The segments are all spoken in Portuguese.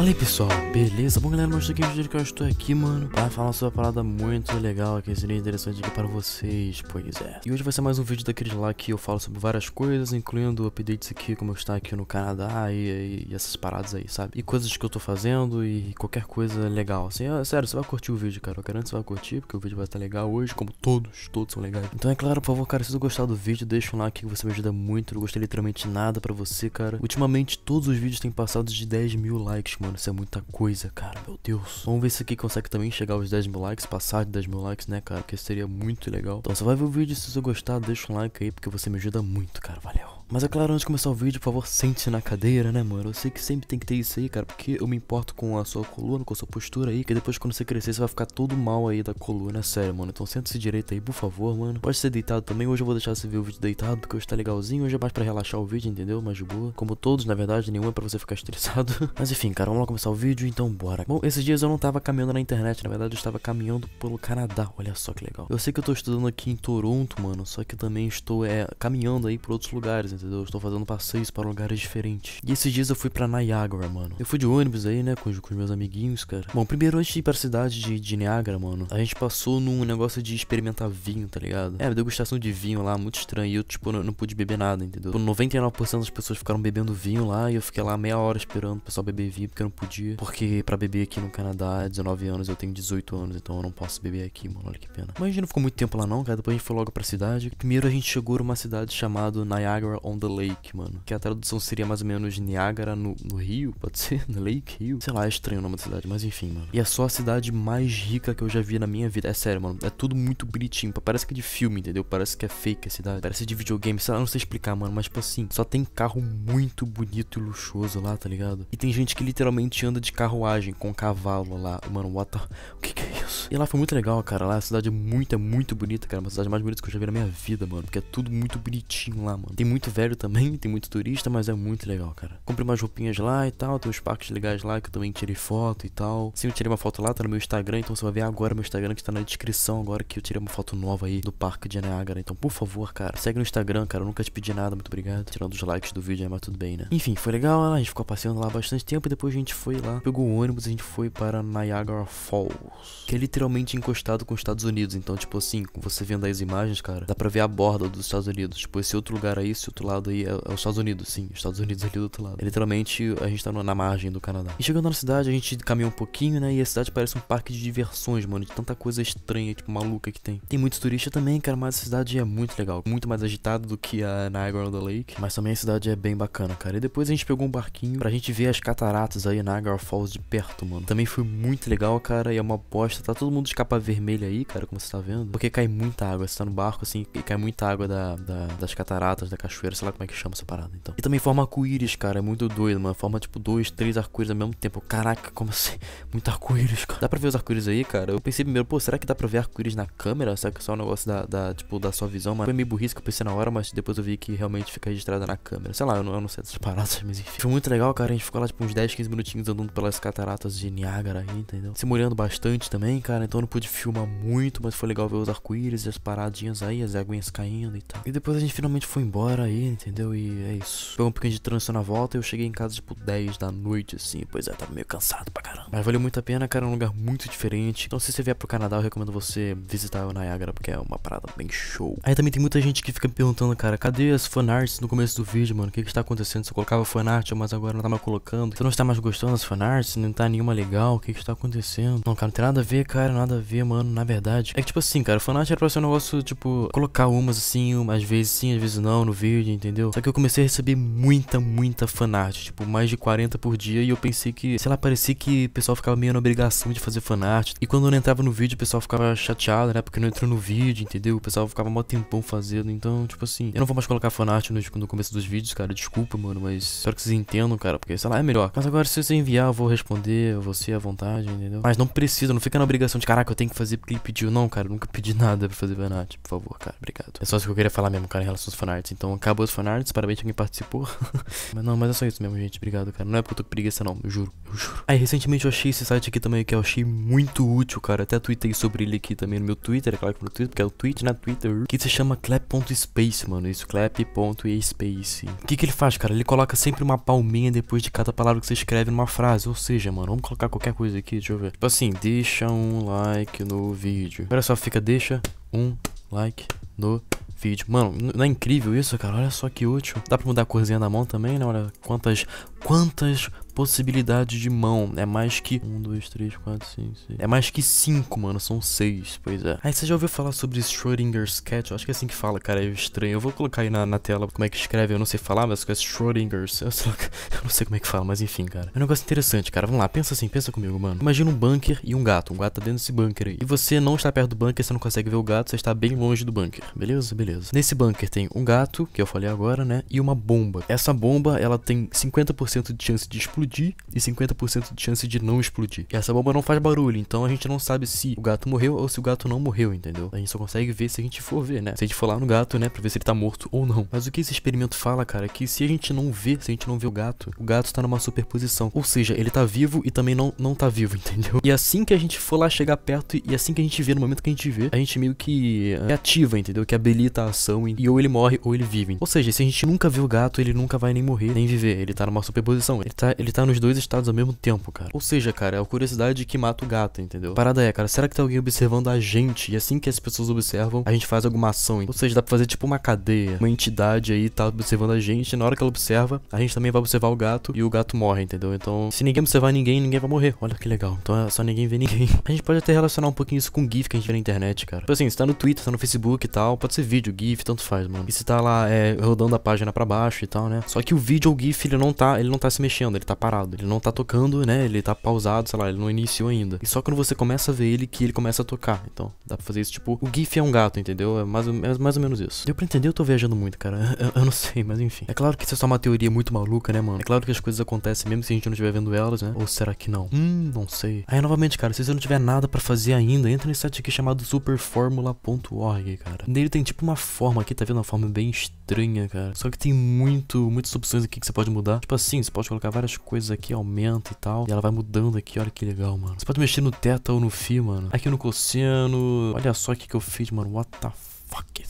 Fala aí pessoal, beleza? Bom galera, mas aqui é o vídeo que eu estou aqui, mano Para falar sobre uma parada muito legal que seria interessante aqui para vocês, pois é E hoje vai ser mais um vídeo daqueles lá que eu falo sobre várias coisas Incluindo updates aqui, como eu estou aqui no Canadá e, e, e, essas paradas aí, sabe? E coisas que eu estou fazendo e qualquer coisa legal Assim, é, sério, você vai curtir o vídeo, cara Eu garanto que você vai curtir, porque o vídeo vai estar legal hoje Como todos, todos são legais Então é claro, por favor, cara, se você gostar do vídeo, deixa um like que você me ajuda muito Eu gostei literalmente nada pra você, cara Ultimamente todos os vídeos têm passado de 10 mil likes, mano mano, isso é muita coisa, cara, meu Deus. Vamos ver se aqui consegue também chegar aos 10 mil likes, passar de 10 mil likes, né, cara, que seria muito legal. Então, só vai ver o vídeo, se você gostar, deixa um like aí, porque você me ajuda muito, cara, valeu. Mas é claro, antes de começar o vídeo, por favor, sente-se na cadeira, né, mano? Eu sei que sempre tem que ter isso aí, cara, porque eu me importo com a sua coluna, com a sua postura aí, que depois quando você crescer, você vai ficar todo mal aí da coluna, é sério, mano. Então sente-se direito aí, por favor, mano. Pode ser deitado também, hoje eu vou deixar você ver o vídeo deitado, porque hoje tá legalzinho, hoje é mais pra relaxar o vídeo, entendeu? Mais de boa. Como todos, na verdade, nenhum é pra você ficar estressado. Mas enfim, cara, vamos lá começar o vídeo, então bora. Bom, esses dias eu não tava caminhando na internet, na verdade eu estava caminhando pelo Canadá, olha só que legal. Eu sei que eu tô estudando aqui em Toronto, mano, só que também estou, é, caminhando aí por outros lugares, entendeu? Estou fazendo passeios para lugares diferentes. E esses dias eu fui pra Niagara, mano. Eu fui de ônibus aí, né, com, com os meus amiguinhos, cara. Bom, primeiro antes de ir pra cidade de, de Niagara, mano, a gente passou num negócio de experimentar vinho, tá ligado? É, degustação de vinho lá, muito estranho. E eu, tipo, não, não pude beber nada, entendeu? Tipo, por 99% das pessoas ficaram bebendo vinho lá e eu fiquei lá meia hora esperando o pessoal beber vinho porque eu não podia. Porque pra beber aqui no Canadá 19 anos, eu tenho 18 anos, então eu não posso beber aqui, mano. Olha que pena. Mas a gente não ficou muito tempo lá, não, cara. Depois a gente foi logo pra cidade. Primeiro a gente chegou numa cidade chamada Niagara on the Lake, mano. Que a tradução seria mais ou menos Niágara no, no Rio, pode ser? No Lake Rio? Sei lá, é estranho o nome da cidade, mas enfim, mano. E é só a cidade mais rica que eu já vi na minha vida. É sério, mano. É tudo muito bonitinho. Parece que é de filme, entendeu? Parece que é fake a cidade. Parece de videogame. Sei lá, não sei explicar, mano. Mas, tipo assim, só tem carro muito bonito e luxuoso lá, tá ligado? E tem gente que literalmente anda de carruagem com cavalo lá. Mano, what the... O que que é isso? E lá foi muito legal, cara. Lá a cidade é muito, é muito bonita, cara. É uma cidade mais bonita que eu já vi na minha vida, mano. Porque é tudo muito bonitinho lá, mano. Tem muito velho velho também, tem muito turista, mas é muito legal, cara. Comprei umas roupinhas lá e tal, tem uns parques legais lá que eu também tirei foto e tal. Sim, eu tirei uma foto lá, tá no meu Instagram, então você vai ver agora meu Instagram que tá na descrição agora que eu tirei uma foto nova aí do parque de Niagara. Então, por favor, cara, segue no Instagram, cara, eu nunca te pedi nada, muito obrigado. Tirando os likes do vídeo, mas tudo bem, né? Enfim, foi legal, a gente ficou passeando lá bastante tempo e depois a gente foi lá, pegou o ônibus e a gente foi para Niagara Falls, que é literalmente encostado com os Estados Unidos. Então, tipo assim, você vendo as imagens, cara, dá pra ver a borda dos Estados Unidos. Tipo, esse outro lugar aí, esse outro lado aí é, é os Estados Unidos, sim, os Estados Unidos ali do outro lado. É, literalmente, a gente tá na margem do Canadá. E chegando na cidade, a gente caminha um pouquinho, né? E a cidade parece um parque de diversões, mano, de tanta coisa estranha, tipo, maluca que tem. Tem muitos turistas também, cara, mas a cidade é muito legal. Muito mais agitada do que a Niagara on the Lake. Mas também a cidade é bem bacana, cara. E depois a gente pegou um barquinho pra gente ver as cataratas aí, Niagara Falls de perto, mano. Também foi muito legal, cara, e é uma bosta. Tá todo mundo de capa vermelha aí, cara, como você tá vendo. Porque cai muita água. Você tá no barco, assim, e cai muita água da, da das cataratas, da cachoeira sei lá como é que chama essa parada, então. E também forma arco-íris, cara, é muito doido, mano. Forma, tipo, dois, três arco-íris ao mesmo tempo. Caraca, como assim? Muito arco-íris, cara. Dá pra ver os arco-íris aí, cara? Eu pensei primeiro, pô, será que dá pra ver arco-íris na câmera? Será que é só um negócio da, da, tipo, da sua visão, mano? Foi meio burrice que eu pensei na hora, mas depois eu vi que realmente fica registrada na câmera. Sei lá, eu não, eu não sei dessas paradas, mas enfim. Foi muito legal, cara. A gente ficou lá, tipo, uns 10, 15 minutinhos andando pelas cataratas de Niágara aí, entendeu? Se molhando bastante também, cara. Então eu não pude filmar muito, mas foi legal ver os arco-íris e as paradinhas aí, as aguinhas caindo e tal. E depois a gente finalmente foi embora aí entendeu? E é isso. Foi um pouquinho de trânsito na volta e eu cheguei em casa tipo 10 da noite, assim. Pois é, tava meio cansado pra caramba. Mas valeu muito a pena, cara. É um lugar muito diferente. Então, se você vier pro Canadá, eu recomendo você visitar o Niagara, porque é uma parada bem show. Aí também tem muita gente que fica me perguntando, cara, cadê as fanarts no começo do vídeo, mano? O que que está acontecendo? Você colocava fanart, mas agora não tá mais colocando. Você não está mais gostando das fanarts? Não tá nenhuma legal? O que que está acontecendo? Não, cara, não tem nada a ver, cara. Nada a ver, mano. Na verdade, é que tipo assim, cara, fanart era é pra ser um negócio, tipo, colocar umas assim, umas vezes sim, às vezes não no vídeo vídeo, entendeu? Só que eu comecei a receber muita, muita fanart, tipo, mais de 40 por dia, e eu pensei que, sei lá, parecia que o pessoal ficava meio na obrigação de fazer fanart. E quando eu não entrava no vídeo, o pessoal ficava chateado, né? Porque não entrou no vídeo, entendeu? O pessoal ficava mó tempão fazendo, então, tipo assim, eu não vou mais colocar fanart no, no começo dos vídeos, cara, desculpa, mano, mas espero que vocês entendam, cara, porque, sei lá, é melhor. Mas agora, se você enviar, eu vou responder, você à vontade, entendeu? Mas não precisa, não fica na obrigação de, caraca, eu tenho que fazer porque ele pediu. Não, cara, eu nunca pedi nada pra fazer fanart, por favor, cara, obrigado. É só isso que eu queria falar mesmo, cara, em relação aos fanarts, então acaba boas fanarts, parabéns pra quem participou. mas não, mas é só isso mesmo, gente. Obrigado, cara. Não é porque eu tô com preguiça, não. Eu juro, eu juro. Aí, recentemente eu achei esse site aqui também, que eu achei muito útil, cara. Até tweetei sobre ele aqui também no meu Twitter, é claro que no Twitter, porque é o tweet na né? Twitter. Que se chama clap.space, mano. Isso, clap.space. O que que ele faz, cara? Ele coloca sempre uma palminha depois de cada palavra que você escreve numa frase. Ou seja, mano, vamos colocar qualquer coisa aqui, deixa eu ver. Tipo assim, deixa um like no vídeo. Agora só fica deixa um like no vídeo. Mano, não é incrível isso, cara? Olha só que útil. Dá pra mudar a corzinha da mão também, né? Olha quantas quantas possibilidades de mão. É mais que. Um, dois, três, quatro, cinco, seis. É mais que cinco, mano. São seis, pois é. Aí você já ouviu falar sobre Schrödinger's Cat? Eu acho que é assim que fala, cara. É estranho. Eu vou colocar aí na, na tela como é que escreve. Eu não sei falar, mas é Schrodinger's. Eu, sei, eu não sei como é que fala, mas enfim, cara. É um negócio interessante, cara. Vamos lá, pensa assim, pensa comigo, mano. Imagina um bunker e um gato. Um gato tá dentro desse bunker aí. E você não está perto do bunker, você não consegue ver o gato, você está bem longe do bunker. Beleza? Beleza. Nesse bunker tem um gato, que eu falei agora, né? E uma bomba. Essa bomba, ela tem 50% 50% de chance de explodir e 50% de chance de não explodir. E essa bomba não faz barulho, então a gente não sabe se o gato morreu ou se o gato não morreu, entendeu? A gente só consegue ver se a gente for ver, né? Se a gente for lá no gato, né, pra ver se ele tá morto ou não. Mas o que esse experimento fala, cara, é que se a gente não vê, se a gente não vê o gato, o gato tá numa superposição. Ou seja, ele tá vivo e também não, não tá vivo, entendeu? E assim que a gente for lá chegar perto e assim que a gente vê, no momento que a gente vê, a gente meio que ativa, entendeu? Que habilita a ação e ou ele morre ou ele vive. Ou seja, se a gente nunca vê o gato, ele nunca vai nem morrer, nem viver. Ele tá numa superposição posição Ele tá, ele tá nos dois estados ao mesmo tempo, cara. Ou seja, cara, é a curiosidade que mata o gato, entendeu? parada é, cara, será que tem tá alguém observando a gente? E assim que as pessoas observam, a gente faz alguma ação. Ou seja, dá pra fazer tipo uma cadeia. Uma entidade aí tá observando a gente. E na hora que ela observa, a gente também vai observar o gato e o gato morre, entendeu? Então, se ninguém observar ninguém, ninguém vai morrer. Olha que legal. Então é só ninguém ver ninguém. A gente pode até relacionar um pouquinho isso com GIF que a gente vê na internet, cara. Tipo assim, se tá no Twitter, tá no Facebook e tal, pode ser vídeo, GIF, tanto faz, mano. E se tá lá, é, rodando a página pra baixo e tal, né? Só que o vídeo ou GIF, ele não tá, ele ele não tá se mexendo, ele tá parado. Ele não tá tocando, né? Ele tá pausado, sei lá, ele não iniciou ainda. E só quando você começa a ver ele que ele começa a tocar. Então, dá pra fazer isso, tipo, o GIF é um gato, entendeu? É mais, é mais ou menos isso. Deu pra entender? Eu tô viajando muito, cara. Eu, eu, não sei, mas enfim. É claro que isso é só uma teoria muito maluca, né, mano? É claro que as coisas acontecem mesmo se a gente não estiver vendo elas, né? Ou será que não? Hum, não sei. Aí, novamente, cara, se você não tiver nada pra fazer ainda, entra nesse site aqui chamado superformula.org, cara. Nele tem tipo uma forma aqui, tá vendo? Uma forma bem estranha estranha, cara. Só que tem muito, muitas opções aqui que você pode mudar. Tipo assim, você pode colocar várias coisas aqui, aumenta e tal. E ela vai mudando aqui, olha que legal, mano. Você pode mexer no teto ou no fio, mano. Aqui no cosseno. Olha só o que eu fiz, mano. What the fuck?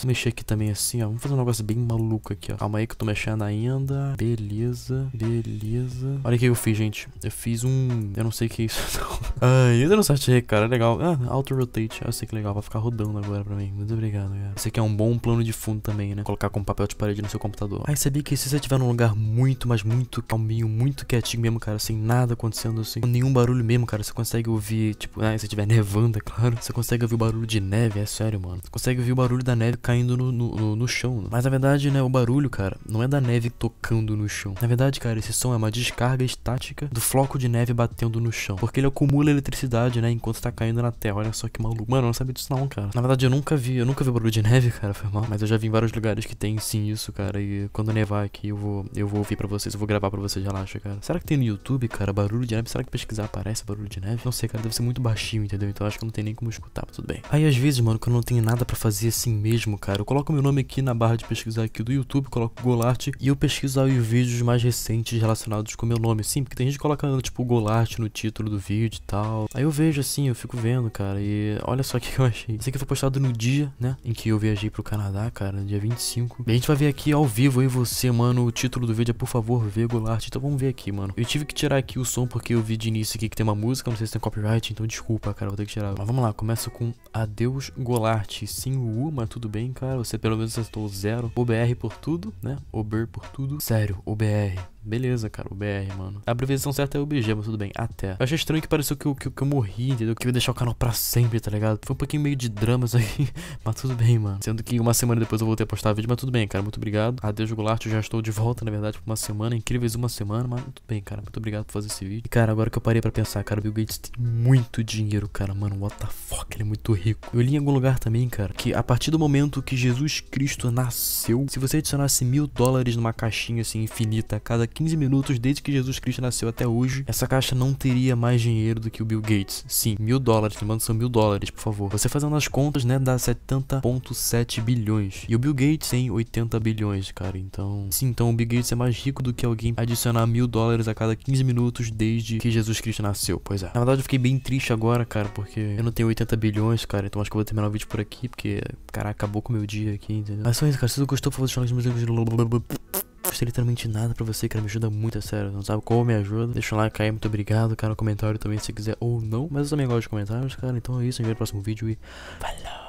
Vou mexer aqui também assim, ó. Vamos fazer um negócio bem maluco aqui, ó. Calma aí que eu tô mexendo ainda. Beleza, beleza. Olha o que eu fiz, gente. Eu fiz um... Eu não sei o que é isso, não. Ai, eu não sorteei, é, cara. É legal. Ah, auto-rotate. Ah, eu sei que é legal. Vai ficar rodando agora pra mim. Muito obrigado, cara. Esse aqui é um bom plano de fundo também, né? Colocar com papel de parede no seu computador. ai sabia que se você estiver num lugar muito, mas muito calminho, muito quietinho mesmo, cara, sem nada acontecendo assim, com nenhum barulho mesmo, cara, você consegue ouvir, tipo, ah, se tiver nevando, é claro. Você consegue ouvir o barulho de neve, é sério, mano. Você consegue ouvir o barulho da neve caindo no, no, no chão. Né? Mas na verdade, né, o barulho, cara, não é da neve tocando no chão. Na verdade, cara, esse som é uma descarga estática do floco de neve batendo no chão. Porque ele acumula eletricidade, né, enquanto tá caindo na terra. Olha só que maluco. Mano, eu não sabia disso não, cara. Na verdade, eu nunca vi, eu nunca vi barulho de neve, cara, foi mal. Mas eu já vi em vários lugares que tem sim isso, cara. E quando nevar aqui, eu vou, eu vou ouvir pra vocês, eu vou gravar pra vocês, relaxa, cara. Será que tem no YouTube, cara, barulho de neve? Será que pesquisar aparece barulho de neve? Não sei, cara, deve ser muito baixinho, entendeu? Então acho que não tem nem como escutar, mas tudo bem. Aí às vezes, mano, quando eu não tenho nada para fazer assim mesmo, mesmo, cara. Eu coloco meu nome aqui na barra de pesquisar aqui do YouTube, coloco Golart e eu pesquiso aí os vídeos mais recentes relacionados com meu nome, sim, porque tem gente colocando tipo Golart no título do vídeo e tal. Aí eu vejo assim, eu fico vendo, cara, e olha só o que eu achei. Isso aqui foi postado no dia, né, em que eu viajei pro Canadá, cara, dia 25. E a gente vai ver aqui ao vivo aí você, mano, o título do vídeo é por favor, ver Golart. Então vamos ver aqui, mano. Eu tive que tirar aqui o som porque eu vi de início aqui que tem uma música, não sei se tem copyright, então desculpa, cara, vou ter que tirar. Mas vamos lá, começa com Adeus Golart, sim, o U, mas tudo tudo bem, cara. Você pelo menos acertou zero. OBR por tudo, né? OBR por tudo. Sério, OBR. Beleza, cara, o br mano. A abreviação certa é bg mas tudo bem, até. Eu achei estranho que pareceu que eu, que, que eu morri, entendeu? Que eu ia deixar o canal pra sempre, tá ligado? Foi um pouquinho meio de dramas aí mas tudo bem, mano. Sendo que uma semana depois eu voltei a postar vídeo, mas tudo bem, cara, muito obrigado. Adeus, Gulart, eu já estou de volta, na verdade, por uma semana. Incríveis uma semana, mas tudo bem, cara, muito obrigado por fazer esse vídeo. E, cara, agora que eu parei pra pensar, cara, o Bill Gates tem muito dinheiro, cara, mano, what the fuck, ele é muito rico. Eu li em algum lugar também, cara, que a partir do momento que Jesus Cristo nasceu, se você adicionasse mil dólares numa caixinha, assim, infinita, a cada 15 minutos desde que Jesus Cristo nasceu até hoje, essa caixa não teria mais dinheiro do que o Bill Gates. Sim, mil dólares, lembrando são mil dólares, por favor. Você fazendo as contas, né, dá 70.7 bilhões. E o Bill Gates tem 80 bilhões, cara, então... Sim, então o Bill Gates é mais rico do que alguém adicionar mil dólares a cada 15 minutos desde que Jesus Cristo nasceu, pois é. Na verdade, eu fiquei bem triste agora, cara, porque eu não tenho 80 bilhões, cara, então acho que eu vou terminar o vídeo por aqui, porque, cara, acabou com o meu dia aqui, entendeu? Mas só isso, cara, se você gostou, por favor, deixa o like nos meus custa literalmente nada pra você, cara. Me ajuda muito, é sério. Não sabe como me ajuda. Deixa um like aí, muito obrigado, cara. no comentário também se quiser ou não. Mas eu também gosto de comentários, cara. Então é isso. A gente vê no próximo vídeo e. Falou!